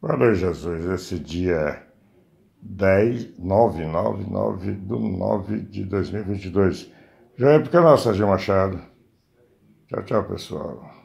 Valeu, Jesus. Esse dia 10, 9, 9, 9 do 9 de 2022. Já é porque nossa, Gil Machado. Tchau, tchau, pessoal.